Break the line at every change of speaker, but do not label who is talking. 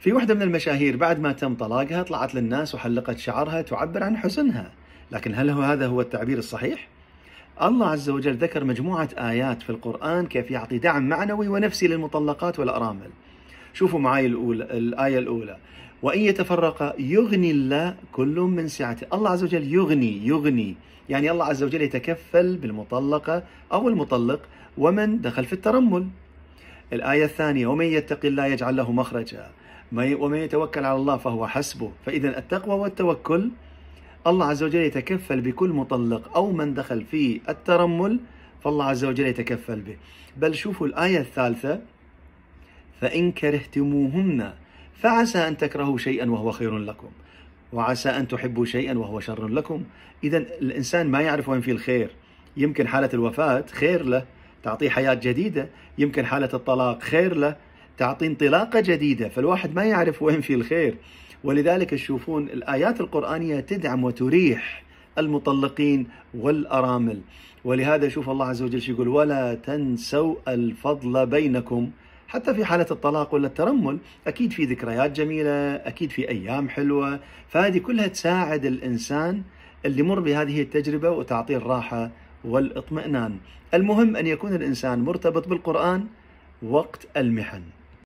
في وحده من المشاهير بعد ما تم طلاقها طلعت للناس وحلقت شعرها تعبر عن حزنها لكن هل هو هذا هو التعبير الصحيح؟ الله عز وجل ذكر مجموعة آيات في القرآن كيف يعطي دعم معنوي ونفسي للمطلقات والأرامل شوفوا معي الأولى الآية الأولى وإن يتفرق يغني الله كل من سعته الله عز وجل يغني يغني يعني الله عز وجل يتكفل بالمطلقة أو المطلق ومن دخل في الترمل الآية الثانية ومن يتق الله يجعل له مخرجا ومن يتوكل على الله فهو حسبه فإذا التقوى والتوكل الله عز وجل يتكفل بكل مطلق أو من دخل في الترمل فالله عز وجل يتكفل به بل شوفوا الآية الثالثة فإن كرهتموهن فعسى أن تكرهوا شيئا وهو خير لكم وعسى أن تحبوا شيئا وهو شر لكم إذا الإنسان ما يعرف وين في الخير يمكن حالة الوفاة خير له تعطيه حياة جديدة يمكن حالة الطلاق خير له تعطي انطلاقة جديدة فالواحد ما يعرف وين في الخير ولذلك تشوفون الآيات القرآنية تدعم وتريح المطلقين والأرامل ولهذا شوف الله عز وجل يقول ولا تنسوا الفضل بينكم حتى في حالة الطلاق ولا الترمل أكيد في ذكريات جميلة أكيد في أيام حلوة فهذه كلها تساعد الإنسان اللي مر بهذه التجربة وتعطيه الراحة والاطمئنان المهم أن يكون الإنسان مرتبط بالقرآن وقت المحن